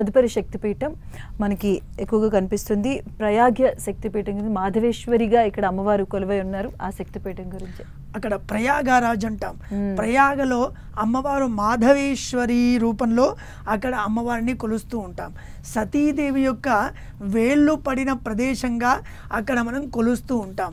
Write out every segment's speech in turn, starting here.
తదుపరి శక్తిపీఠం మనకి ఎక్కువగా కనిపిస్తుంది ప్రయాగ్య శక్తిపీఠం గురించి మాధవేశ్వరిగా ఇక్కడ అమ్మవారు కొలువై ఉన్నారు ఆ శక్తిపీఠం గురించి అక్కడ ప్రయాగరాజ్ అంటాం ప్రయాగలో అమ్మవారు మాధవేశ్వరి రూపంలో అక్కడ అమ్మవారిని కొలుస్తూ ఉంటాం సతీదేవి యొక్క వేళ్ళు పడిన ప్రదేశంగా అక్కడ మనం కొలుస్తూ ఉంటాం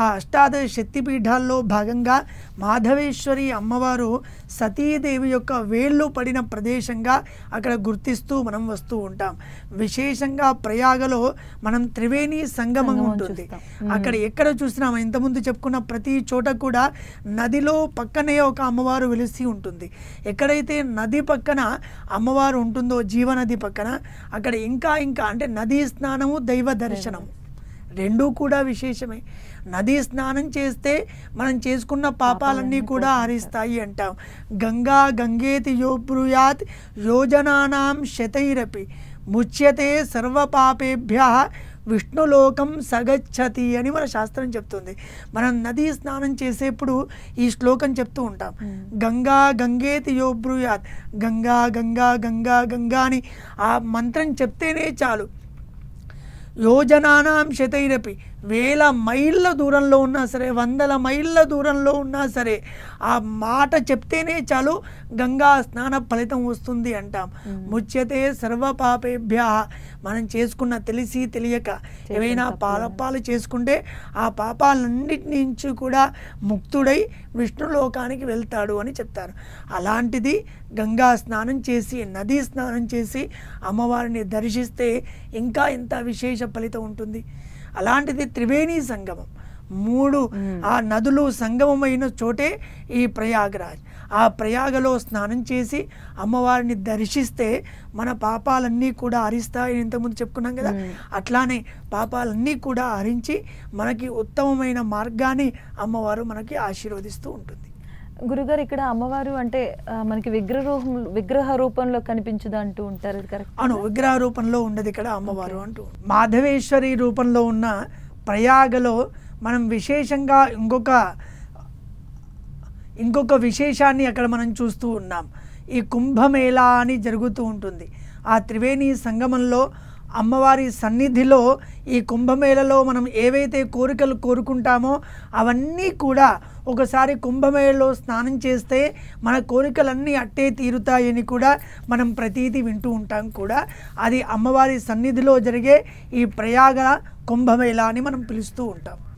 ఆ అష్టాదశ శక్తిపీఠాల్లో భాగంగా మాధవేశ్వరి అమ్మవారు సతీదేవి యొక్క వేళ్ళు పడిన ప్రదేశంగా అక్కడ గుర్తిస్తూ మనం వస్తూ ఉంటాం విశేషంగా ప్రయాగలో మనం త్రివేణి సంగమం ఉంటుంది అక్కడ ఎక్కడ చూసినా ఇంతకుముందు చెప్పుకున్న ప్రతి చోట కూడా నదిలో పక్కనే ఒక అమ్మవారు వెలిసి ఉంటుంది ఉంటుంది ఎక్కడైతే నది పక్కన అమ్మవారు ఉంటుందో జీవనది పక్కన అక్కడ ఇంకా ఇంకా అంటే నదీ స్నానము దైవ దర్శనము రెండూ కూడా విశేషమే నదీ స్నానం చేస్తే మనం చేసుకున్న పాపాలన్నీ కూడా హరిస్తాయి అంటాం గంగా గంగేతి యో బ్రూయాత్ యోజనానాం శతైరపి ముచ్యతే సర్వపాపేభ్య విష్ణులోకం సగచ్చతి అని మన శాస్త్రం చెప్తుంది మనం నదీ స్నానం చేసేప్పుడు ఈ శ్లోకం చెప్తూ ఉంటాం గంగా గంగేతి యో బ్రూయాత్ గంగా గంగా గంగా గంగా అని ఆ మంత్రం చెప్తేనే చాలు యోజనానాం శతైరపి వేల మైళ్ళ దూరంలో ఉన్నా సరే వందల మైళ్ళ దూరంలో ఉన్నా సరే ఆ మాట చెప్తేనే చాలు గంగా స్నాన ఫలితం వస్తుంది అంటాం ముచ్యతే సర్వపాపేభ్య మనం చేసుకున్న తెలిసి తెలియక ఏమైనా పాపాలు చేసుకుంటే ఆ పాపాలన్నిటి నుంచి కూడా ముక్తుడై విష్ణులోకానికి వెళ్తాడు అని చెప్తారు అలాంటిది గంగా స్నానం చేసి నదీ స్నానం చేసి అమ్మవారిని దర్శిస్తే ఇంకా ఎంత విశేష ఫలితం ఉంటుంది అలాంటిది త్రివేణి సంగమం మూడు ఆ నదులు సంగమమైన చోటే ఈ ప్రయాగరాజ్ ఆ ప్రయాగలో స్నానం చేసి అమ్మవారిని దర్శిస్తే మన పాపాలన్నీ కూడా హరిస్తాయని ఇంతకుముందు చెప్పుకున్నాం కదా అట్లానే పాపాలన్నీ కూడా హరించి మనకి ఉత్తమమైన మార్గాన్ని అమ్మవారు మనకి ఆశీర్వదిస్తూ ఉంటుంది గురుగారు ఇక్కడ అమ్మవారు అంటే మనకి విగ్రహ విగ్రహ రూపంలో కనిపించదు అంటూ ఉంటారు అవును విగ్రహ రూపంలో ఉండదు ఇక్కడ అమ్మవారు అంటూ మాధవేశ్వరి రూపంలో ఉన్న ప్రయాగలో మనం విశేషంగా ఇంకొక ఇంకొక విశేషాన్ని అక్కడ మనం చూస్తూ ఉన్నాం ఈ కుంభమేళా అని జరుగుతూ ఉంటుంది ఆ త్రివేణి సంగమంలో అమ్మవారి సన్నిధిలో ఈ కుంభమేళలో మనం ఏవైతే కోరికలు కోరుకుంటామో అవన్నీ కూడా ఒకసారి కుంభమేళలో స్నానం చేస్తే మన కోరికలన్నీ అట్టే తీరుతాయని కూడా మనం ప్రతీది వింటూ ఉంటాం కూడా అది అమ్మవారి సన్నిధిలో జరిగే ఈ ప్రయాగ కుంభమేళ అని మనం పిలుస్తూ ఉంటాం